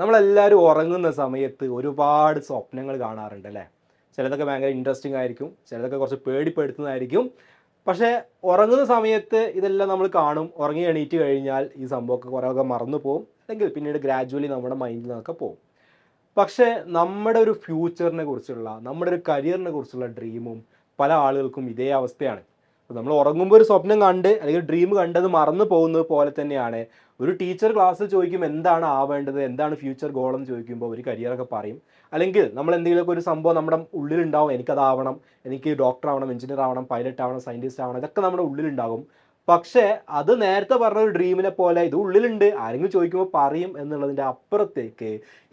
നമ്മളെല്ലാവരും ഉറങ്ങുന്ന സമയത്ത് ഒരുപാട് സ്വപ്നങ്ങൾ കാണാറുണ്ട് അല്ലേ ചിലതൊക്കെ ഭയങ്കര ഇൻട്രസ്റ്റിംഗ് ആയിരിക്കും ചിലതൊക്കെ കുറച്ച് പേടിപ്പെടുത്തുന്നതായിരിക്കും പക്ഷേ ഉറങ്ങുന്ന സമയത്ത് ഇതെല്ലാം നമ്മൾ കാണും ഉറങ്ങി എണീറ്റ് കഴിഞ്ഞാൽ ഈ സംഭവമൊക്കെ കുറേയൊക്കെ മറന്നു പോകും അല്ലെങ്കിൽ പിന്നീട് ഗ്രാജുവലി നമ്മുടെ മൈൻഡിൽ നിന്നൊക്കെ പോകും പക്ഷേ നമ്മുടെ ഒരു ഫ്യൂച്ചറിനെ കുറിച്ചുള്ള നമ്മുടെ ഒരു കരിയറിനെ കുറിച്ചുള്ള ഡ്രീമും പല ആളുകൾക്കും ഇതേ അവസ്ഥയാണ് അപ്പോൾ നമ്മൾ ഉറങ്ങുമ്പോൾ ഒരു സ്വപ്നം കണ്ട് അല്ലെങ്കിൽ ഡ്രീം കണ്ടത് മറന്നു പോകുന്നത് പോലെ തന്നെയാണ് ഒരു ടീച്ചർ ക്ലാസ്സിൽ ചോദിക്കും എന്താണ് ആവേണ്ടത് എന്താണ് ഫ്യൂച്ചർ ഗോൾ എന്ന് ചോദിക്കുമ്പോൾ ഒരു കരിയറൊക്കെ പറയും അല്ലെങ്കിൽ നമ്മൾ എന്തെങ്കിലുമൊക്കെ ഒരു സംഭവം നമ്മുടെ ഉള്ളിലുണ്ടാവും എനിക്കതാവണം എനിക്ക് ഡോക്ടർ ആവണം എഞ്ചിനീയർ ആവണം പൈലറ്റ് ആവണം സയൻറ്റിസ്റ്റ് ആവണം ഇതൊക്കെ നമ്മുടെ ഉള്ളിലുണ്ടാകും പക്ഷേ അത് നേരത്തെ പറഞ്ഞ ഒരു ഡ്രീമിനെ പോലെ ഇത് ഉള്ളിലുണ്ട് ആരെങ്കിലും ചോദിക്കുമ്പോൾ പറയും എന്നുള്ളതിൻ്റെ അപ്പുറത്തേക്ക്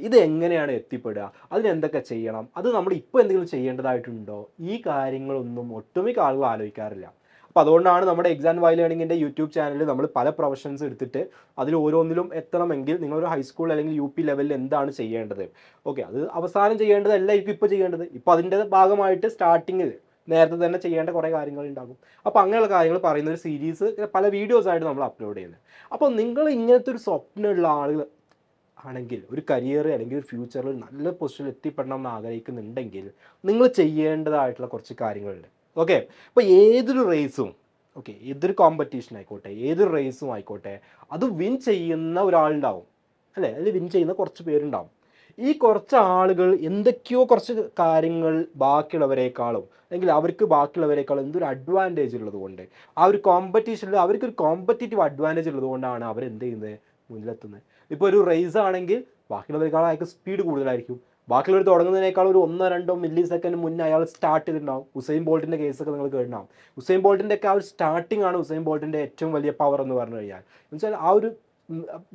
ഇത് എങ്ങനെയാണ് എത്തിപ്പെടുക അതിനെന്തൊക്കെ ചെയ്യണം അത് നമ്മൾ ഇപ്പോൾ എന്തെങ്കിലും ചെയ്യേണ്ടതായിട്ടുണ്ടോ ഈ കാര്യങ്ങളൊന്നും ഒട്ടുമിക്ക ആളുകൾ ആലോചിക്കാറില്ല അപ്പോൾ അതുകൊണ്ടാണ് നമ്മുടെ എക്സാം വൈ ലേണിങ്ങിൻ്റെ യൂട്യൂബ് ചാനലിൽ നമ്മൾ പല പ്രൊഫഷൻസ് എടുത്തിട്ട് അതിൽ ഓരോന്നിലും എത്തണമെങ്കിൽ നിങ്ങളൊരു ഹൈസ്കൂൾ അല്ലെങ്കിൽ യു പി ലെവലിൽ എന്താണ് ചെയ്യേണ്ടത് ഓക്കെ അത് അവസാനം ചെയ്യേണ്ടതല്ല ഇപ്പോൾ ഇപ്പോൾ ചെയ്യേണ്ടത് ഇപ്പോൾ അതിൻ്റെ ഭാഗമായിട്ട് സ്റ്റാർട്ടിങ്ങിൽ നേരത്തെ തന്നെ ചെയ്യേണ്ട കുറേ കാര്യങ്ങൾ ഉണ്ടാകും അപ്പോൾ അങ്ങനെയുള്ള കാര്യങ്ങൾ പറയുന്ന ഒരു സീരീസ് പല വീഡിയോസ് ആയിട്ട് നമ്മൾ അപ്ലോഡ് ചെയ്യുന്നത് അപ്പോൾ നിങ്ങൾ ഇങ്ങനത്തെ ഒരു സ്വപ്നമുള്ള ആളുകൾ ആണെങ്കിൽ ഒരു കരിയർ അല്ലെങ്കിൽ ഒരു ഫ്യൂച്ചറിൽ നല്ല പൊസിഷനിൽ എത്തിപ്പെടണം എന്ന് ആഗ്രഹിക്കുന്നുണ്ടെങ്കിൽ നിങ്ങൾ ചെയ്യേണ്ടതായിട്ടുള്ള കുറച്ച് കാര്യങ്ങളുണ്ട് ഓക്കെ അപ്പോൾ ഏതൊരു റേസും ഓക്കെ ഏതൊരു കോമ്പറ്റീഷൻ ആയിക്കോട്ടെ ഏതൊരു റേസും ആയിക്കോട്ടെ അത് വിൻ ചെയ്യുന്ന ഒരാളുണ്ടാവും അല്ലേ അതിൽ വിൻ ചെയ്യുന്ന കുറച്ച് പേരുണ്ടാവും ഈ കുറച്ച് ആളുകൾ എന്തൊക്കെയോ കുറച്ച് കാര്യങ്ങൾ ബാക്കിയുള്ളവരെക്കാളും അല്ലെങ്കിൽ അവർക്ക് ബാക്കിയുള്ളവരെക്കാളും എന്തൊരു അഡ്വാൻറ്റേജ് ഉള്ളത് കൊണ്ട് ആ ഒരു കോമ്പറ്റീഷനിൽ അവർക്കൊരു കോമ്പറ്റേറ്റീവ് അഡ്വാൻറ്റേജ് ഉള്ളത് കൊണ്ടാണ് അവർ എന്ത് ചെയ്യുന്നത് മുന്നിലെത്തുന്നത് ഇപ്പോൾ ഒരു റേസ് ആണെങ്കിൽ ബാക്കിയുള്ളവരെക്കാളും അയാൾക്ക് സ്പീഡ് കൂടുതലായിരിക്കും ബാക്കിയുള്ളവർ തുടങ്ങുന്നതിനേക്കാൾ ഒരു ഒന്നോ രണ്ടോ മില്ലി സെക്കൻഡ് മുന്നേ അയാൾ സ്റ്റാർട്ട് ചെയ്തിട്ടുണ്ടാവും ഹുസൈൻ ബോൾട്ടിൻ്റെ കേസൊക്കെ നിങ്ങൾ കേട്ടിട്ടുണ്ടാവും ഹുസൈൻ ബോൾട്ടിൻ്റെ ഒക്കെ ആ ഒരു സ്റ്റാർട്ടിംഗ് ആണ് ഹുസൈൻ ബോൾട്ടിൻ്റെ ഏറ്റവും വലിയ പവർ എന്ന് പറഞ്ഞു കഴിഞ്ഞാൽ എന്ന് വെച്ചാൽ ആ ഒരു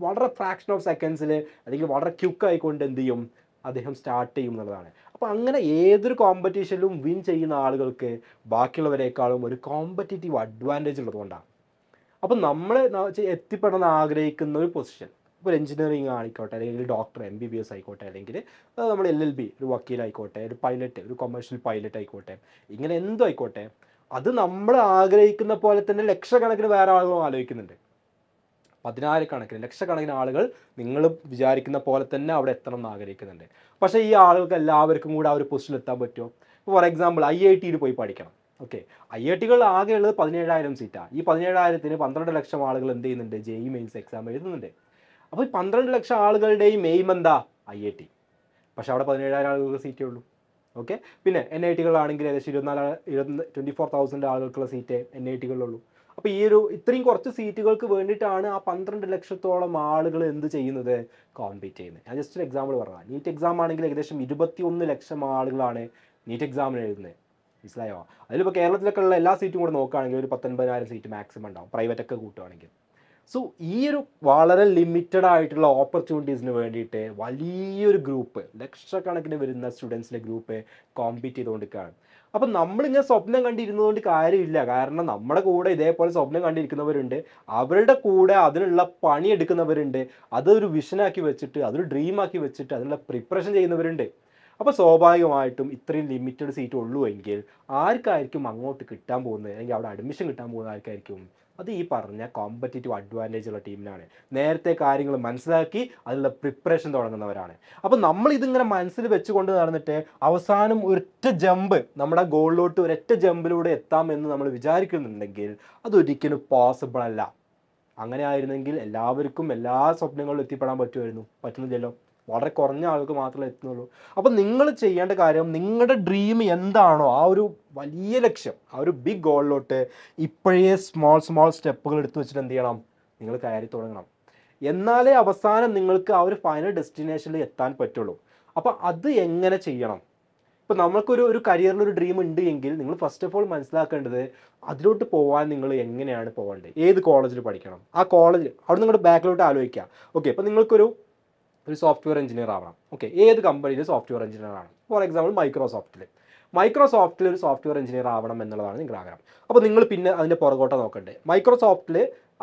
വളരെ ഫ്രാക്ഷൻ ഓഫ് സെക്കൻഡ്സിൽ അല്ലെങ്കിൽ വളരെ ആയിക്കൊണ്ട് എന്ത് ചെയ്യും അദ്ദേഹം സ്റ്റാർട്ട് ചെയ്യും എന്നുള്ളതാണ് അപ്പോൾ അങ്ങനെ ഏതൊരു കോമ്പറ്റീഷനിലും വിൻ ചെയ്യുന്ന ആളുകൾക്ക് ബാക്കിയുള്ളവരെക്കാളും ഒരു കോമ്പറ്റേറ്റീവ് അഡ്വാൻറ്റേജ് ഉള്ളതുകൊണ്ടാണ് അപ്പോൾ നമ്മൾ എത്തിപ്പെടണം ആഗ്രഹിക്കുന്ന ഒരു പൊസിഷൻ ഇപ്പോൾ എഞ്ചിനീയറിംഗ് ആയിക്കോട്ടെ അല്ലെങ്കിൽ doctor M B B S ആയിക്കോട്ടെ അല്ലെങ്കിൽ നമ്മൾ എൽ എൽ ബി ഒരു വക്കീലായിക്കോട്ടെ ഒരു പൈലറ്റ് ഒരു കൊമേഴ്ഷ്യൽ പൈലറ്റ് ആയിക്കോട്ടെ ഇങ്ങനെ എന്തോ ആയിക്കോട്ടെ അത് നമ്മൾ ആഗ്രഹിക്കുന്ന പോലെ തന്നെ ലക്ഷക്കണക്കിന് വേറെ ആളുകളും ആലോചിക്കുന്നുണ്ട് പതിനായിരക്കണക്കിന് ലക്ഷക്കണക്കിന് ആളുകൾ നിങ്ങൾ വിചാരിക്കുന്ന പോലെ തന്നെ അവിടെ എത്തണം എന്ന് ആഗ്രഹിക്കുന്നുണ്ട് പക്ഷേ ഈ ആളുകൾക്ക് എല്ലാവർക്കും കൂടെ ആ ഒരു പൊസിഷനിൽ എത്താൻ പറ്റുമോ ഫോർ എക്സാമ്പിൾ ഐ ഐ ടിയിൽ പോയി പഠിക്കണം ഓക്കെ ഐ ഐ ടികൾ ആകെയുള്ളത് പതിനേഴായിരം സീറ്റാണ് ഈ പതിനേഴായിരത്തിന് പന്ത്രണ്ട് ലക്ഷം ആളുകൾ എന്ത് ചെയ്യുന്നുണ്ട് ജെ ഇ മെയിൻസ് എക്സാം എഴുതുന്നുണ്ട് അപ്പോൾ ഈ പന്ത്രണ്ട് ലക്ഷം ആളുകളുടെയും എയിം എന്താ ഐ ഐ ടി പക്ഷെ അവിടെ പതിനേഴായിരം ആളുകൾക്ക് സീറ്റേ ഉള്ളൂ ഓക്കെ പിന്നെ എൻ ഐ ടികളാണെങ്കിൽ ഏകദേശം ഇരുപത്തിനാല് ഇരുപത്തി ട്വൻറ്റി ഫോർ തൗസൻഡ് ആളുകൾക്കുള്ള സീറ്റേ എൻ ഐ ടികളിലുള്ളൂ അപ്പോൾ ഈ ഒരു ഇത്രയും കുറച്ച് സീറ്റുകൾക്ക് വേണ്ടിയിട്ടാണ് ആ പന്ത്രണ്ട് ലക്ഷത്തോളം ആളുകൾ എന്ത് ചെയ്യുന്നത് കോമ്പീറ്റ് ചെയ്യുന്നത് ഞാൻ ജസ്റ്റ് ഒരു എക്സാമ്പിൾ പറഞ്ഞാൽ നീറ്റ് എക്സാം ആണെങ്കിൽ ഏകദേശം ഒന്ന് ലക്ഷം ആളുകളാണ് നീറ്റ് എക്സാമിന് എഴുതുന്നത് മനസ്സിലായോ അതിലിപ്പോൾ കേരളത്തിലൊക്കെ ഉള്ള എല്ലാ സീറ്റും കൂടെ നോക്കുകയാണെങ്കിൽ ഒരു പത്തൊൻപതിനായിരം സീറ്റ് മാക്സിമം ഉണ്ടാവും പ്രൈവറ്റൊക്കെ കൂട്ടുകയാണെങ്കിൽ സോ ഈ ഒരു വളരെ ലിമിറ്റഡ് ആയിട്ടുള്ള ഓപ്പർച്യൂണിറ്റീസിന് വേണ്ടിയിട്ട് വലിയൊരു ഗ്രൂപ്പ് ലക്ഷക്കണക്കിന് വരുന്ന സ്റ്റുഡൻസിൻ്റെ ഗ്രൂപ്പ് കോമ്പീറ്റ് ചെയ്തുകൊണ്ടിരിക്കുകയാണ് അപ്പം നമ്മളിങ്ങനെ സ്വപ്നം കണ്ടിരുന്നതുകൊണ്ട് കാര്യമില്ല കാരണം നമ്മുടെ കൂടെ ഇതേപോലെ സ്വപ്നം കണ്ടിരിക്കുന്നവരുണ്ട് അവരുടെ കൂടെ അതിനുള്ള പണിയെടുക്കുന്നവരുണ്ട് അതൊരു വിഷനാക്കി വെച്ചിട്ട് അതൊരു ഡ്രീമാക്കി വെച്ചിട്ട് അതിനുള്ള പ്രിപ്പറേഷൻ ചെയ്യുന്നവരുണ്ട് അപ്പോൾ സ്വാഭാവികമായിട്ടും ഇത്രയും ലിമിറ്റഡ് സീറ്റ് ഉള്ളൂ എങ്കിൽ ആർക്കായിരിക്കും അങ്ങോട്ട് കിട്ടാൻ പോകുന്നത് അല്ലെങ്കിൽ അവിടെ അഡ്മിഷൻ കിട്ടാൻ പോകുന്ന ആർക്കായിരിക്കും അത് ഈ പറഞ്ഞ കോമ്പറ്റേറ്റീവ് അഡ്വാൻറ്റേജ് ഉള്ള ടീമിനാണ് നേരത്തെ കാര്യങ്ങൾ മനസ്സിലാക്കി അതിനുള്ള പ്രിപ്പറേഷൻ തുടങ്ങുന്നവരാണ് അപ്പോൾ നമ്മൾ ഇതിങ്ങനെ മനസ്സിൽ വെച്ചുകൊണ്ട് നടന്നിട്ട് അവസാനം ഒരൊറ്റ ജമ്പ് നമ്മുടെ ഗോളിലോട്ട് ഒരൊറ്റ ജമ്പിലൂടെ എത്താം എന്ന് നമ്മൾ വിചാരിക്കുന്നുണ്ടെങ്കിൽ അതൊരിക്കലും പോസിബിൾ അല്ല അങ്ങനെ ആയിരുന്നെങ്കിൽ എല്ലാവർക്കും എല്ലാ സ്വപ്നങ്ങളിലും എത്തിപ്പെടാൻ പറ്റുമായിരുന്നു പറ്റുന്നില്ലല്ലോ വളരെ കുറഞ്ഞ ആൾക്ക് മാത്രമേ എത്തുന്നുള്ളൂ അപ്പം നിങ്ങൾ ചെയ്യേണ്ട കാര്യം നിങ്ങളുടെ ഡ്രീം എന്താണോ ആ ഒരു വലിയ ലക്ഷ്യം ആ ഒരു ബിഗ് ഗോളിലോട്ട് ഇപ്പോഴേ സ്മോൾ സ്മോൾ സ്റ്റെപ്പുകൾ എടുത്തു വെച്ചിട്ട് എന്ത് ചെയ്യണം നിങ്ങൾ കയറി തുടങ്ങണം എന്നാലേ അവസാനം നിങ്ങൾക്ക് ആ ഒരു ഫൈനൽ ഡെസ്റ്റിനേഷനിൽ എത്താൻ പറ്റുള്ളൂ അപ്പോൾ അത് എങ്ങനെ ചെയ്യണം ഇപ്പോൾ നമ്മൾക്കൊരു ഒരു കരിയറിൽ ഒരു ഡ്രീം ഉണ്ട് എങ്കിൽ നിങ്ങൾ ഫസ്റ്റ് ഓഫ് ഓൾ മനസ്സിലാക്കേണ്ടത് അതിലോട്ട് പോകാൻ നിങ്ങൾ എങ്ങനെയാണ് പോകേണ്ടത് ഏത് കോളേജിൽ പഠിക്കണം ആ കോളേജിൽ അവിടെ നിങ്ങളുടെ ബാക്കിലോട്ട് ആലോചിക്കുക ഓക്കെ അപ്പോൾ നിങ്ങൾക്കൊരു ഒരു സോഫ്റ്റ്വെയർ എഞ്ചിനീയർ ആവണം ഓക്കെ ഏത് കമ്പനിയിൽ സോഫ്റ്റ്വെയർ എഞ്ചിനീയർ ആണ് ഫോർ എക്സാമ്പിൾ മൈക്രോസോഫ്റ്റിൽ മൈക്രോസോഫ്റ്റിൽ ഒരു സോഫ്റ്റ്വെയർ എഞ്ചിനീയർ ആവണം എന്നുള്ളതാണ് നിങ്ങളുടെ ആഗ്രഹം അപ്പോൾ നിങ്ങൾ പിന്നെ അതിൻ്റെ പുറകോട്ട നോക്കണ്ടേ മൈക്രോസോഫ്റ്റിൽ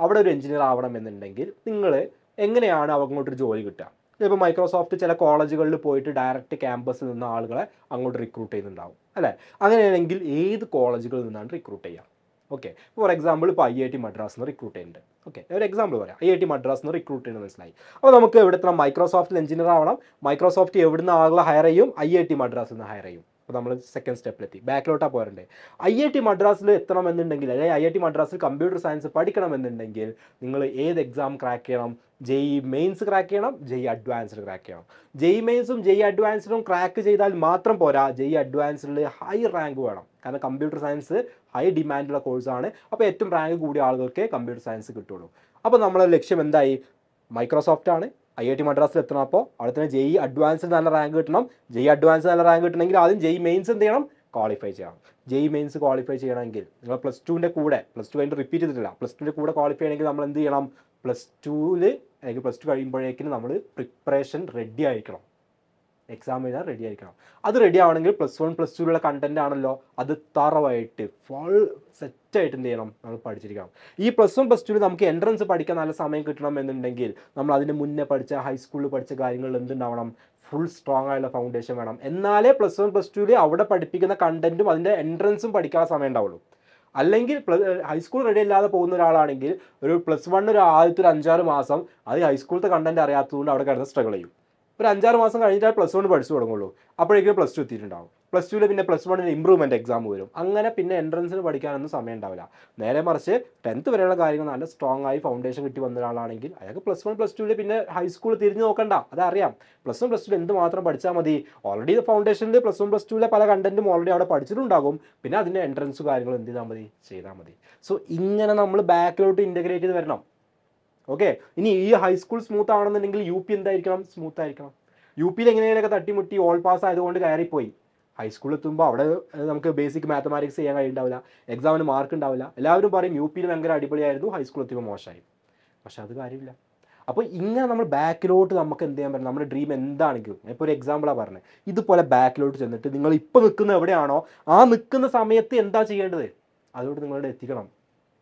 അവിടെ ഒരു എഞ്ചിനീയർ ആവണം എന്നുണ്ടെങ്കിൽ നിങ്ങൾ എങ്ങനെയാണ് അങ്ങോട്ടൊരു ജോലി കിട്ടുക ഇപ്പോൾ മൈക്രോസോഫ്റ്റ് ചില കോളേജുകളിൽ പോയിട്ട് ഡയറക്റ്റ് ക്യാമ്പസിൽ നിന്ന് ആളുകളെ അങ്ങോട്ട് റിക്രൂട്ട് ചെയ്യുന്നുണ്ടാവും അല്ലേ അങ്ങനെയാണെങ്കിൽ ഏത് കോളേജുകളിൽ നിന്നാണ് റിക്രൂട്ട് ചെയ്യുക ഓക്കെ ഫോർ എക്സാമ്പിൾ ഇപ്പോൾ ഐ ഐ ടി മദ്രാസ് എന്ന് റിക്രൂട്ട് ചെയ്യുന്നുണ്ട് ഓക്കെ ഒരു എക്സാമ്പിൾ പറയാം ഐ ഐ ടി മദ്രാസ് എന്ന് റിക്രൂട്ട് ചെയ്യുന്നത് മനസ്സിലായി അപ്പോൾ നമുക്ക് എവിടെ മൈക്രോസോഫ്റ്റിൽ എഞ്ചിനീയർ ആവണം മൈക്രോസോഫ്റ്റ് എവിടുന്ന് ആളുകളെ ഹയർ ചെയ്യും ഐ ഐ ടി മദ്രാസിൽ നിന്ന് ഹയർ ചെയ്യും അപ്പോൾ നമ്മൾ സെക്കൻഡ് സ്റ്റെപ്പിലെത്തി ബാക്കിലോട്ടാണ് പോരണ്ടേ ഐ ഐ ടി മദ്രാസിൽ എത്തണമെന്നുണ്ടെങ്കിൽ അല്ലെങ്കിൽ ഐ ഐ ടി മദ്രാസിൽ കമ്പ്യൂട്ടർ സയൻസ് പഠിക്കണമെന്നുണ്ടെങ്കിൽ നിങ്ങൾ ഏത് എക്സാം ക്രാക്ക് ചെയ്യണം ജെയ് മെയിൻസ് ക്രാക്ക് ചെയ്യണം ജെയ് അഡ്വാൻസ്ഡ് ക്രാക്ക് ചെയ്യണം ജെയ് മെയിൻസും ജെയ് അഡ്വാൻസ്ഡും ക്രാക്ക് ചെയ്താൽ മാത്രം പോരാ ജെയ് അഡ്വാൻസ്ഡിൽ ഹൈ റാങ്ക് വേണം കാരണം കമ്പ്യൂട്ടർ സയൻസ് ഹൈ ഡിമാൻഡുള്ള കോഴ്സാണ് അപ്പോൾ ഏറ്റവും റാങ്ക് കൂടിയ ആളുകൾക്ക് കമ്പ്യൂട്ടർ സയൻസ് കിട്ടുള്ളൂ അപ്പോൾ നമ്മളെ ലക്ഷ്യം എന്തായി മൈക്രോസോഫ്റ്റ് ആണ് ഐ ഐ ടി മദ്രാസിൽ എത്തണം അപ്പോൾ അവിടെ തന്നെ ജെഇ അഡ്വാൻസ് e നല്ല റാങ്ക് കിട്ടണം ജെഇ അഡ്വാൻസ് e നല്ല റാങ്ക് കിട്ടണമെങ്കിൽ ആദ്യം ജെഇ മെയിൻസ് e എന്ത് ചെയ്യണം ക്വാളിഫൈ ചെയ്യണം ജെഇ മെയിൻസ് ക്വാളിഫൈ ചെയ്യണമെങ്കിൽ നിങ്ങൾ പ്ലസ് ടുവിൻ്റെ കൂടെ പ്ലസ് ടു കഴിഞ്ഞിട്ട് റിപ്പീറ്റ് ചെയ്തിട്ടില്ല പ്ലസ് ടുവിൻ്റെ കൂടെ ക്വാളിഫൈ ചെയ്യണമെങ്കിൽ നമ്മൾ എന്ത് ചെയ്യണം പ്ലസ് ടുവിൽ അല്ലെങ്കിൽ പ്ലസ് ടു കഴിയുമ്പോഴേക്കും നമ്മൾ പ്രിപ്പറേഷൻ റെഡി ആയിരിക്കണം എക്സാം എഴുതാൻ റെഡി ആയിരിക്കണം അത് റെഡി ആവണമെങ്കിൽ പ്ലസ് വൺ പ്ലസ് ടുവിലുള്ള കണ്ടന്റ് ആണല്ലോ അത് തറവായിട്ട് ഫുൾ സെറ്റായിട്ട് എന്ത് ചെയ്യണം നമ്മൾ പഠിച്ചിരിക്കണം ഈ പ്ലസ് വൺ പ്ലസ് ടുവിൽ നമുക്ക് എൻട്രൻസ് പഠിക്കാൻ നല്ല സമയം കിട്ടണം എന്നുണ്ടെങ്കിൽ നമ്മൾ അതിന് മുന്നേ പഠിച്ച ഹൈസ്കൂളിൽ പഠിച്ച കാര്യങ്ങൾ എന്തുണ്ടാവണം ഫുൾ സ്ട്രോങ് ആയുള്ള ഫൗണ്ടേഷൻ വേണം എന്നാലേ പ്ലസ് വൺ പ്ലസ് ടുവിൽ അവിടെ പഠിപ്പിക്കുന്ന കണ്ടന്റും അതിൻ്റെ എൻട്രൻസും പഠിക്കാൻ സമയം ഉണ്ടാവുള്ളൂ അല്ലെങ്കിൽ ഹൈസ്കൂൾ റെഡി അല്ലാതെ പോകുന്ന ഒരാളാണെങ്കിൽ ഒരു പ്ലസ് വണ്ണിന് ഒരു ആദ്യത്തെ ഒരു അഞ്ചാറ് മാസം അത് ഹൈസ്കൂളിലത്തെ കണ്ടന്റ് അറിയാത്തതുകൊണ്ട് അവിടെ കിടന്ന് സ്ട്രഗിൾ ചെയ്യും ഒരു അഞ്ചാറ് മാസം കഴിഞ്ഞിട്ട് പ്ലസ് വൺ പഠിച്ചു തുടങ്ങുള്ളൂ അപ്പോഴേക്കും പ്ലസ് ടു എത്തിയിട്ടുണ്ടാവും പ്ലസ് ടുവിൽ പിന്നെ പ്ലസ് വണ്ണിന് ഇമ്പ്രൂവ്മെൻറ്റ് എക്സാം വരും അങ്ങനെ പിന്നെ എൻട്രൻസിന് പഠിക്കാനൊന്നും സമയം ഉണ്ടാവില്ല നേരെ മറിച്ച് ടെൻത്ത് വരെയുള്ള കാര്യങ്ങൾ നല്ല സ്ട്രോങ് ആയി ഫൗണ്ടേഷൻ കിട്ടി വന്ന ഒരാളാണെങ്കിൽ അയാൾക്ക് പ്ലസ് വൺ പ്ലസ് ടുവിൽ പിന്നെ ഹൈസ്കൂൾ തിരിഞ്ഞു നോക്കണ്ട അതറിയാം പ്ലസ് വൺ പ്ലസ് ടു എന്ത് മാത്രം പഠിച്ചാൽ മതി ഓൾറെഡി ഫൗണ്ടേഷനിൽ പ്ലസ് വൺ പ്ലസ് ടുവിലെ പല കണ്ടന്റും ഓൾറെഡി അവിടെ പഠിച്ചിട്ടുണ്ടാകും പിന്നെ അതിൻ്റെ എൻട്രൻസ് കാര്യങ്ങൾ എന്ത് ചെയ്താൽ മതി ചെയ്താൽ മതി സോ ഇങ്ങനെ നമ്മൾ ബാക്കിലോട്ട് ഇൻറ്റഗ്രേറ്റ് ചെയ്ത് വരണം ഓക്കെ ഇനി ഈ ഹൈസ്കൂൾ സ്മൂത്ത് ആണെന്നുണ്ടെങ്കിൽ യു പി എന്തായിരിക്കണം സ്മൂത്ത് ആയിരിക്കണം യു പിയിൽ എങ്ങനെയൊക്കെ തട്ടിമുട്ടി ഓൾ പാസ് ആയതുകൊണ്ട് കയറിപ്പോയി ഹൈസ്കൂളിൽ എത്തുമ്പോൾ അവിടെ നമുക്ക് ബേസിക് മാത്തമാറ്റിക്സ് ചെയ്യാൻ കഴിയുണ്ടാവില്ല എക്സാമിന് മാർക്ക് ഉണ്ടാവില്ല എല്ലാവരും പറയും യു പിയിൽ ഭയങ്കര അടിപൊളിയായിരുന്നു ഹൈസ്കൂൾ എത്തിയപ്പോൾ മോശമായി പക്ഷെ അത് കാര്യമില്ല അപ്പോൾ ഇങ്ങനെ നമ്മൾ ബാക്കിലോട്ട് നമുക്ക് എന്ത് ചെയ്യാൻ പറ്റും നമ്മുടെ ഡ്രീം എന്താണെങ്കിലും ഇപ്പോൾ ഒരു എക്സാമ്പിളാണ് പറഞ്ഞത് ഇതുപോലെ ബാക്കിലോട്ട് ചെന്നിട്ട് നിങ്ങൾ ഇപ്പോൾ നിൽക്കുന്ന എവിടെയാണോ ആ നിൽക്കുന്ന സമയത്ത് എന്താ ചെയ്യേണ്ടത് അതുകൊണ്ട് നിങ്ങളുടെ എത്തിക്കണം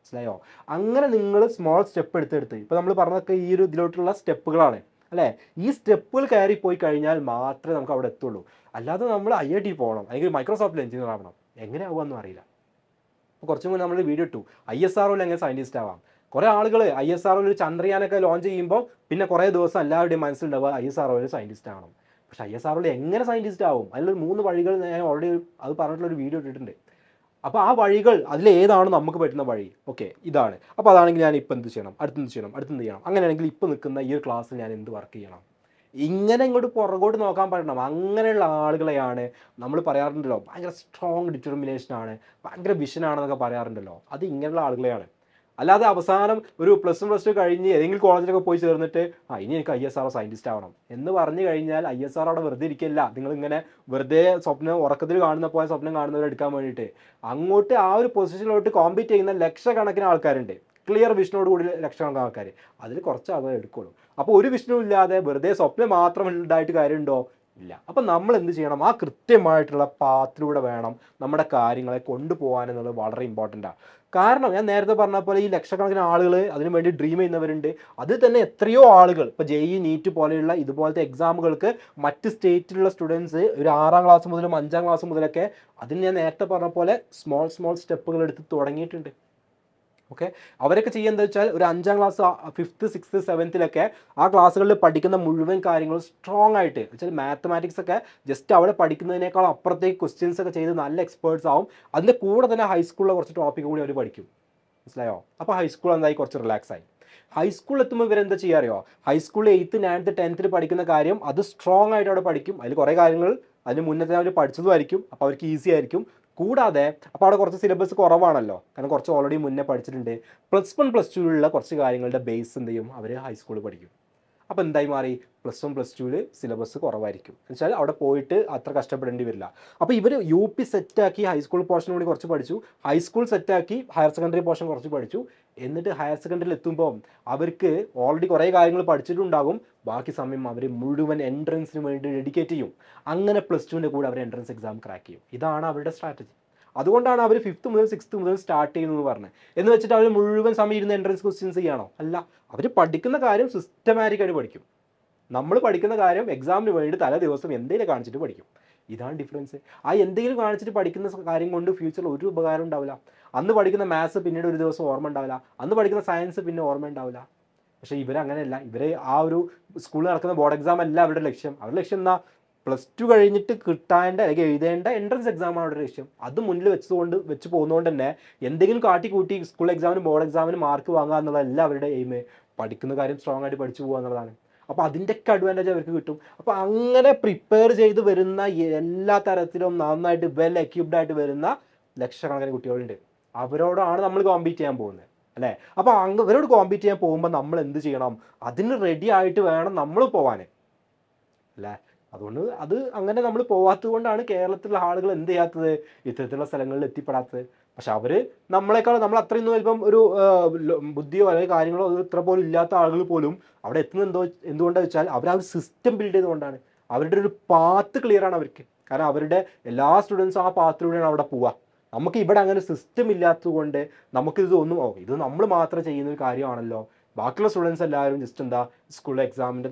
മനസ്സിലായോ അങ്ങനെ നിങ്ങൾ സ്മോൾ സ്റ്റെപ്പ് എടുത്തെടുത്ത് ഇപ്പോൾ നമ്മൾ പറഞ്ഞതൊക്കെ ഈ ഒരു ഇതിലോട്ടുള്ള സ്റ്റെപ്പുകളാണ് അല്ലേ ഈ സ്റ്റെപ്പുകൾ കയറി പോയി കഴിഞ്ഞാൽ മാത്രമേ നമുക്ക് അവിടെ എത്തുള്ളൂ അല്ലാതെ നമ്മൾ ഐ ഐ ടി പോകണം അല്ലെങ്കിൽ മൈക്രോസോഫ്റ്റിൽ എഞ്ചിനീയർ ആവണം എങ്ങനെയാവുമെന്നും അറിയില്ല അപ്പോൾ കുറച്ചും കൂടി നമ്മൾ വീഡിയോ ഇട്ടു ഐ എസ് ആർ ഒല്ലെങ്കിൽ സയൻറ്റിസ്റ്റ് ആവാം കുറേ ആളുകൾ ഐ എസ് ആർഒയിൽ ഒരു ചന്ദ്രയാനൊക്കെ ലോഞ്ച് ചെയ്യുമ്പോൾ പിന്നെ കുറേ ദിവസം എല്ലാവരുടെയും മനസ്സിലുണ്ടാവുക ഐ എസ് ഒരു സയൻറ്റിസ്റ്റ് ആവണം പക്ഷേ ഐ എസ് ആർഒയിൽ എങ്ങനെ സയൻറ്റിസ്റ്റ് ആവും അതിലൊരു മൂന്ന് വഴികൾ ഞാൻ ഓൾറെഡി അത് പറഞ്ഞിട്ടുള്ള ഒരു വീഡിയോ ഇട്ടിട്ടുണ്ട് അപ്പോൾ ആ വഴികൾ ഏതാണ് നമുക്ക് പറ്റുന്ന വഴി ഓക്കെ ഇതാണ് അപ്പോൾ അതാണെങ്കിൽ ഞാൻ ഇപ്പം എന്ത് ചെയ്യണം അടുത്തെന്ത് ചെയ്യണം അടുത്തെന്ത് ചെയ്യണം അങ്ങനെയാണെങ്കിൽ ഇപ്പോൾ നിൽക്കുന്ന ഈ ഒരു ക്ലാസ്സിൽ ഞാൻ എന്ത് വർക്ക് ചെയ്യണം ഇങ്ങനെ ഇങ്ങോട്ട് പുറകോട്ട് നോക്കാൻ പറ്റണം അങ്ങനെയുള്ള ആളുകളെയാണ് നമ്മൾ പറയാറുണ്ടല്ലോ ഭയങ്കര സ്ട്രോങ് ആണ് ഭയങ്കര വിഷനാണെന്നൊക്കെ പറയാറുണ്ടല്ലോ അത് ഇങ്ങനെയുള്ള ആളുകളെയാണ് അല്ലാതെ അവസാനം ഒരു പ്ലസ് വൺ പ്ലസ് ടു കഴിഞ്ഞ് ഏതെങ്കിലും കോളേജിലൊക്കെ പോയി ചേർന്നിട്ട് ആ ഇനി എനിക്ക് ഐ എസ് ആർ സയൻറ്റിസ്റ്റ് ആവണം എന്ന് പറഞ്ഞു കഴിഞ്ഞാൽ ഐ എസ് ആർ അവിടെ വെറുതെ ഇരിക്കില്ല നിങ്ങൾ ഇങ്ങനെ വെറുതെ സ്വപ്നം ഉറക്കത്തിൽ കാണുന്ന പോലെ സ്വപ്നം കാണുന്നവരെ എടുക്കാൻ വേണ്ടിയിട്ട് അങ്ങോട്ട് ആ ഒരു പൊസിഷനിലോട്ട് കോമ്പീറ്റ് ചെയ്യുന്ന ലക്ഷക്കണക്കിന് ആൾക്കാരുണ്ട് ക്ലിയർ വിഷനോട് കൂടി ലക്ഷക്കണക്കിന് ആൾക്കാർ അതിൽ കുറച്ച് ആൾക്കാർ എടുക്കുള്ളൂ അപ്പോൾ ഒരു വിഷ്ണു ഇല്ലാതെ വെറുതെ സ്വപ്നം മാത്രം ഉണ്ടായിട്ട് കാര്യമുണ്ടോ ഇല്ല അപ്പം നമ്മൾ എന്ത് ചെയ്യണം ആ കൃത്യമായിട്ടുള്ള പാത്തിലൂടെ വേണം നമ്മുടെ കാര്യങ്ങളെ കൊണ്ടുപോകാൻ എന്നുള്ളത് വളരെ ഇമ്പോർട്ടൻ്റ് ആണ് കാരണം ഞാൻ നേരത്തെ പറഞ്ഞ പോലെ ഈ ലക്ഷക്കണക്കിന് ആളുകൾ അതിനു വേണ്ടി ഡ്രീം ചെയ്യുന്നവരുണ്ട് അതിൽ തന്നെ എത്രയോ ആളുകൾ ഇപ്പോൾ ജെ ഇ നീറ്റ് പോലെയുള്ള ഇതുപോലത്തെ എക്സാമുകൾക്ക് മറ്റ് സ്റ്റേറ്റിലുള്ള സ്റ്റുഡൻസ് ഒരു ആറാം ക്ലാസ് മുതലും അഞ്ചാം ക്ലാസ് മുതലൊക്കെ അതിന് ഞാൻ നേരത്തെ പറഞ്ഞ പോലെ സ്മോൾ സ്മോൾ സ്റ്റെപ്പുകൾ എടുത്ത് തുടങ്ങിയിട്ടുണ്ട് ഓക്കെ അവരൊക്കെ എന്താ വെച്ചാൽ ഒരു അഞ്ചാം ക്ലാസ് ഫിഫ്ത്ത് സിക്സ്ത്ത് സെവൻത്തിലൊക്കെ ആ ക്ലാസ്സുകളിൽ പഠിക്കുന്ന മുഴുവൻ കാര്യങ്ങളും സ്ട്രോങ് ആയിട്ട് വെച്ചാൽ മാത്തമാറ്റിക്സ് ഒക്കെ ജസ്റ്റ് അവിടെ പഠിക്കുന്നതിനേക്കാൾ അപ്പുറത്തേക്ക് ക്വസ്റ്റ്യൻസ് ഒക്കെ ചെയ്ത് നല്ല എക്സ്പേർട്സ് ആവും അതിൻ്റെ കൂടെ തന്നെ ഹൈസ്കൂളിലെ കുറച്ച് ടോപ്പിക് കൂടി അവർ പഠിക്കും മനസ്സിലായോ അപ്പോൾ ഹൈസ്കൂൾ എന്തായി കുറച്ച് റിലാക്സ് ആയി ഹൈസ്കൂളിൽ എത്തുമ്പോൾ ഇവരെന്താ ചെയ്യുക അറിയോ ഹൈസ്കൂളിൽ എയ്ത്ത് നയൻത്ത് ടെൻത്തിൽ പഠിക്കുന്ന കാര്യം അത് സ്ട്രോങ് ആയിട്ട് അവിടെ പഠിക്കും അതിൽ കുറേ കാര്യങ്ങൾ അതിന് മുന്നേ തന്നെ അവർ പഠിച്ചതുമായിരിക്കും അപ്പോൾ അവർക്ക് ഈസി ആയിരിക്കും കൂടാതെ അപ്പോൾ അവിടെ കുറച്ച് സിലബസ് കുറവാണല്ലോ കാരണം കുറച്ച് ഓൾറെഡി മുന്നേ പഠിച്ചിട്ടുണ്ട് പ്ലസ് വൺ പ്ലസ് ടുവിലുള്ള കുറച്ച് കാര്യങ്ങളുടെ ബേസ് എന്ത് ചെയ്യും അവർ ഹൈസ്കൂളിൽ പഠിക്കും അപ്പോൾ എന്തായി മാറി പ്ലസ് വൺ പ്ലസ് ടുവിൽ സിലബസ് കുറവായിരിക്കും എന്നുവെച്ചാൽ അവിടെ പോയിട്ട് അത്ര കഷ്ടപ്പെടേണ്ടി വരില്ല അപ്പോൾ ഇവർ യു പി സെറ്റാക്കി ഹൈസ്കൂൾ പോർഷൻ കൂടി കുറച്ച് പഠിച്ചു ഹൈസ്കൂൾ സെറ്റാക്കി ഹയർ സെക്കൻഡറി പോർഷൻ കുറച്ച് പഠിച്ചു എന്നിട്ട് ഹയർ സെക്കൻഡറിയിൽ എത്തുമ്പോൾ അവർക്ക് ഓൾറെഡി കുറേ കാര്യങ്ങൾ പഠിച്ചിട്ടുണ്ടാകും ബാക്കി സമയം അവർ മുഴുവൻ എൻട്രൻസിന് വേണ്ടി ഡെഡിക്കേറ്റ് ചെയ്യും അങ്ങനെ പ്ലസ് ടുവിൻ്റെ കൂടെ അവർ എൻട്രൻസ് എക്സാം ക്രാക്ക് ചെയ്യും ഇതാണ് അവരുടെ സ്ട്രാറ്റജി അതുകൊണ്ടാണ് അവർ ഫിഫ്ത്ത് മുതൽ സിക്സ്ത്ത് മുതൽ സ്റ്റാർട്ട് ചെയ്യുന്നത് പറഞ്ഞത് എന്ന് വെച്ചിട്ട് അവർ മുഴുവൻ സമയം ഇരുന്ന് എൻട്രൻസ് ക്വസ്റ്റ്യൻസ് ചെയ്യണോ അല്ല അവർ പഠിക്കുന്ന കാര്യം സിസ്റ്റമാറ്റിക്കായിട്ട് പഠിക്കും നമ്മൾ പഠിക്കുന്ന കാര്യം എക്സാമിന് വേണ്ടി തല ദിവസം എന്തെങ്കിലും കാണിച്ചിട്ട് പഠിക്കും ഇതാണ് ഡിഫറൻസ് ആ എന്തെങ്കിലും കാണിച്ചിട്ട് പഠിക്കുന്ന കാര്യം കൊണ്ട് ഫ്യൂച്ചറിൽ ഒരു ഉപകാരം ഉണ്ടാവില്ല അന്ന് പഠിക്കുന്ന മാത്സ് പിന്നീട് ഒരു ദിവസം ഓർമ്മ ഉണ്ടാവില്ല അന്ന് പഠിക്കുന്ന സയൻസ് പിന്നെ ഓർമ്മ ഉണ്ടാവില്ല പക്ഷേ ഇവരങ്ങനെയല്ല ഇവരെ ആ ഒരു സ്കൂളിൽ നടക്കുന്ന ബോർഡ് എക്സാം അല്ല അവരുടെ ലക്ഷ്യം അവരുടെ ലക്ഷ്യം എന്നാ പ്ലസ് ടു കഴിഞ്ഞിട്ട് കിട്ടാണ്ട് അല്ലെങ്കിൽ എഴുതേണ്ട എൻട്രൻസ് എക്സാമാണ് അവരുടെ ലക്ഷ്യം അത് മുന്നിൽ വെച്ചുകൊണ്ട് വെച്ച് പോകുന്നതുകൊണ്ട് തന്നെ എന്തെങ്കിലും കാട്ടി കൂട്ടി സ്കൂൾ എക്സാമിന് ബോർഡ് എക്സാമിന് മാർക്ക് വാങ്ങുക എന്നുള്ളതല്ല അവരുടെ എയിം പഠിക്കുന്ന കാര്യം സ്ട്രോങ് ആയിട്ട് പഠിച്ചു പോകുക എന്നുള്ളതാണ് അപ്പോൾ അതിൻ്റെയൊക്കെ അഡ്വാൻറ്റേജ് അവർക്ക് കിട്ടും അപ്പോൾ അങ്ങനെ പ്രിപ്പയർ ചെയ്ത് വരുന്ന എല്ലാ തരത്തിലും നന്നായിട്ട് വെൽ എക്യുപ്ഡ് ആയിട്ട് വരുന്ന ലക്ഷക്കണക്കിന് കുട്ടികളുണ്ട് അവരോടാണ് നമ്മൾ കോമ്പീറ്റ് ചെയ്യാൻ പോകുന്നത് അല്ലേ അപ്പോൾ അങ്ങ് ഇവരോട് കോമ്പീറ്റ് ചെയ്യാൻ പോകുമ്പോൾ നമ്മൾ എന്ത് ചെയ്യണം അതിന് റെഡി ആയിട്ട് വേണം നമ്മൾ പോവാൻ അല്ലേ അതുകൊണ്ട് അത് അങ്ങനെ നമ്മൾ പോവാത്തത് കൊണ്ടാണ് കേരളത്തിലുള്ള ആളുകൾ എന്ത് ചെയ്യാത്തത് ഇത്തരത്തിലുള്ള സ്ഥലങ്ങളിൽ എത്തിപ്പെടാത്തത് പക്ഷെ അവർ നമ്മളെക്കാൾ നമ്മൾ അത്രയും ഇപ്പം ഒരു ബുദ്ധിയോ അല്ലെങ്കിൽ കാര്യങ്ങളോ ഇത്ര പോലും ഇല്ലാത്ത ആളുകൾ പോലും അവിടെ എത്തുന്നത് എന്തോ എന്തുകൊണ്ടാണ് വെച്ചാൽ അവർ ആ ഒരു സിസ്റ്റം ബിൽഡ് ചെയ്തുകൊണ്ടാണ് അവരുടെ ഒരു പാത്ത് ക്ലിയർ ആണ് അവർക്ക് കാരണം അവരുടെ എല്ലാ സ്റ്റുഡൻസും ആ പാത്തിലൂടെയാണ് അവിടെ പോവുക നമുക്ക് ഇവിടെ അങ്ങനെ സിസ്റ്റം ഇല്ലാത്തതുകൊണ്ട് നമുക്കിതൊന്നും ഓ ഇത് നമ്മൾ മാത്രം ചെയ്യുന്ന ഒരു കാര്യമാണല്ലോ ബാക്കിയുള്ള സ്റ്റുഡൻസ് എല്ലാവരും ജസ്റ്റ് എന്താ സ്കൂൾ എക്സാമിൻ്റെ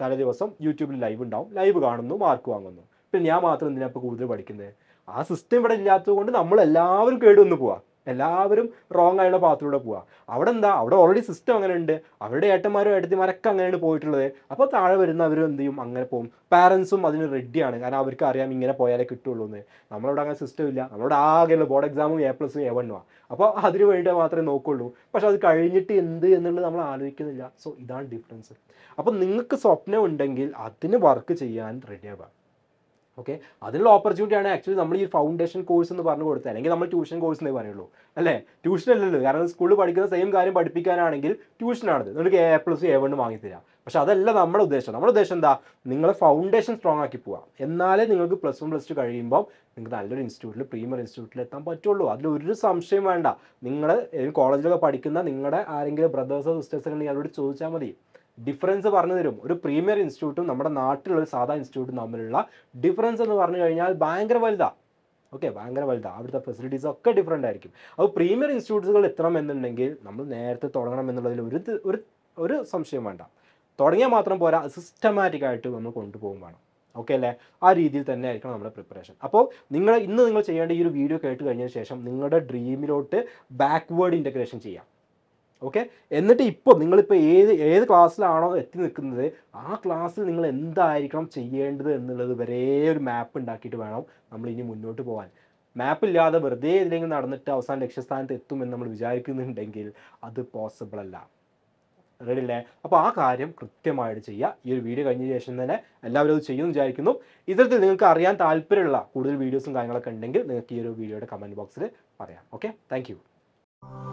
തലേ ദിവസം യൂട്യൂബിൽ ലൈവ് ഉണ്ടാവും ലൈവ് കാണുന്നു മാർക്ക് വാങ്ങുന്നു പിന്നെ ഞാൻ മാത്രം എന്തിനാ ഇപ്പോൾ കൂടുതൽ പഠിക്കുന്നത് ആ സിസ്റ്റം ഇവിടെ ഇല്ലാത്തത് കൊണ്ട് നമ്മളെല്ലാവരും കേടുവന്ന് പോവാം എല്ലാവരും റോങ് ആയുള്ള പാത്തിലൂടെ പോവുക അവിടെ എന്താ അവിടെ ഓൾറെഡി സിസ്റ്റം അങ്ങനെ ഉണ്ട് അവരുടെ ഏട്ടന്മാരും ഏട്ടത്തിമാരൊക്കെ അങ്ങനെയാണ് പോയിട്ടുള്ളത് അപ്പോൾ താഴെ വരുന്ന അവരും എന്ത് ചെയ്യും അങ്ങനെ പോകും പാരൻസും അതിന് റെഡിയാണ് കാരണം അവർക്ക് അറിയാം ഇങ്ങനെ പോയാലേ കിട്ടുള്ളൂ എന്ന് നമ്മളവിടെ അങ്ങനെ സിസ്റ്റം ഇല്ല നമ്മളവിടെ ആകെയുള്ള ബോർഡ് എക്സാമും എ പ്ലസും എ വണ്ണുമാണ് അപ്പോൾ അതിന് വേണ്ടി മാത്രമേ നോക്കുള്ളൂ പക്ഷെ അത് കഴിഞ്ഞിട്ട് എന്ത് എന്നുള്ളത് നമ്മൾ ആലോചിക്കുന്നില്ല സോ ഇതാണ് ഡിഫറൻസ് അപ്പോൾ നിങ്ങൾക്ക് സ്വപ്നം ഉണ്ടെങ്കിൽ അതിന് വർക്ക് ചെയ്യാൻ റെഡിയാവുക ഓക്കെ അതിനുള്ള ആണ് ആക്ച്വലി നമ്മൾ ഈ ഫൗണ്ടേഷൻ കോഴ്സ് എന്ന് പറഞ്ഞു കൊടുത്തത് അല്ലെങ്കിൽ നമ്മൾ ട്യൂഷൻ കോഴ്സ് എന്നേ പറയുള്ളൂ അല്ലേ ട്യൂഷൻ അല്ലല്ലോ കാരണം സ്കൂളിൽ പഠിക്കുന്ന സെയിം കാര്യം പഠിപ്പിക്കാനാണെങ്കിൽ ട്യൂഷനാണത് നിങ്ങൾക്ക് എ പ്ലസ് എ വണ് വാങ്ങിത്തരാം പക്ഷെ അതല്ല നമ്മുടെ ഉദ്ദേശം നമ്മുടെ ഉദ്ദേശം എന്താ നിങ്ങളെ ഫൗണ്ടേഷൻ സ്ട്രോങ് ആക്കി പോവാം എന്നാലേ നിങ്ങൾക്ക് പ്ലസ് വൺ പ്ലസ് ടു കഴിയുമ്പോൾ നിങ്ങൾക്ക് നല്ലൊരു ഇൻസ്റ്റിറ്റ്യൂട്ടിൽ പ്രീമിയർ ഇൻസ്റ്റിറ്റ്യൂട്ടിൽ എത്താൻ പറ്റുള്ളൂ അതിലൊരു സംശയം വേണ്ട നിങ്ങൾ കോളേജിലൊക്കെ പഠിക്കുന്ന നിങ്ങളുടെ ആരെങ്കിലും ബ്രദേഴ്സോ സിസ്റ്റേഴ്സൊക്കെ ഉണ്ടെങ്കിൽ അവരോട് ചോദിച്ചാൽ മതി ഡിഫറൻസ് പറഞ്ഞു തരും ഒരു പ്രീമിയർ ഇൻസ്റ്റിറ്റ്യൂട്ടും നമ്മുടെ നാട്ടിലുള്ള ഒരു സാധാ ഇൻസ്റ്റിറ്റ്യൂട്ടും തമ്മിലുള്ള ഡിഫറൻസ് എന്ന് പറഞ്ഞു കഴിഞ്ഞാൽ ഭയങ്കര വലുതാണ് ഓക്കെ ഭയങ്കര വലുതാ അവിടുത്തെ ഫെസിലിറ്റീസ് ഒക്കെ ഡിഫറെൻ്റ് ആയിരിക്കും അപ്പോൾ പ്രീമിയർ എത്തണം എന്നുണ്ടെങ്കിൽ നമ്മൾ നേരത്തെ തുടങ്ങണം എന്നുള്ളതിൽ ഒരു ഒരു ഒരു സംശയം വേണ്ട തുടങ്ങിയാൽ മാത്രം പോരാ സിസ്റ്റമാറ്റിക് ആയിട്ട് നമ്മൾ കൊണ്ടുപോകും വേണം ഓക്കെ അല്ലേ ആ രീതിയിൽ തന്നെ ആയിരിക്കണം നമ്മുടെ പ്രിപ്പറേഷൻ അപ്പോൾ നിങ്ങൾ ഇന്ന് നിങ്ങൾ ചെയ്യേണ്ട ഈ ഒരു വീഡിയോ കേട്ട് കഴിഞ്ഞതിന് ശേഷം നിങ്ങളുടെ ഡ്രീമിലോട്ട് ബാക്ക്വേർഡ് ഇൻറ്റഗ്രേഷൻ ചെയ്യാം ഓക്കെ എന്നിട്ട് ഇപ്പോൾ നിങ്ങളിപ്പോൾ ഏത് ഏത് ക്ലാസ്സിലാണോ എത്തി നിൽക്കുന്നത് ആ ക്ലാസ്സിൽ നിങ്ങൾ എന്തായിരിക്കണം ചെയ്യേണ്ടത് എന്നുള്ളത് വരെ ഒരു മാപ്പ് ഉണ്ടാക്കിയിട്ട് വേണം നമ്മൾ ഇനി മുന്നോട്ട് പോകാൻ മാപ്പ് ഇല്ലാതെ വെറുതെ ഇതിലെങ്കിലും നടന്നിട്ട് അവസാന ലക്ഷ്യസ്ഥാനത്ത് എത്തുമെന്ന് നമ്മൾ വിചാരിക്കുന്നുണ്ടെങ്കിൽ അത് പോസിബിൾ അല്ല റെഡി അല്ലേ അപ്പോൾ ആ കാര്യം കൃത്യമായിട്ട് ചെയ്യുക ഈ ഒരു വീഡിയോ കഴിഞ്ഞ ശേഷം തന്നെ എല്ലാവരും അത് ചെയ്യുമെന്ന് വിചാരിക്കുന്നു ഇത്തരത്തിൽ നിങ്ങൾക്ക് അറിയാൻ താല്പര്യമുള്ള കൂടുതൽ വീഡിയോസും കാര്യങ്ങളൊക്കെ ഉണ്ടെങ്കിൽ നിങ്ങൾക്ക് ഈ ഒരു വീഡിയോയുടെ കമൻറ്റ് ബോക്സിൽ പറയാം ഓക്കെ താങ്ക്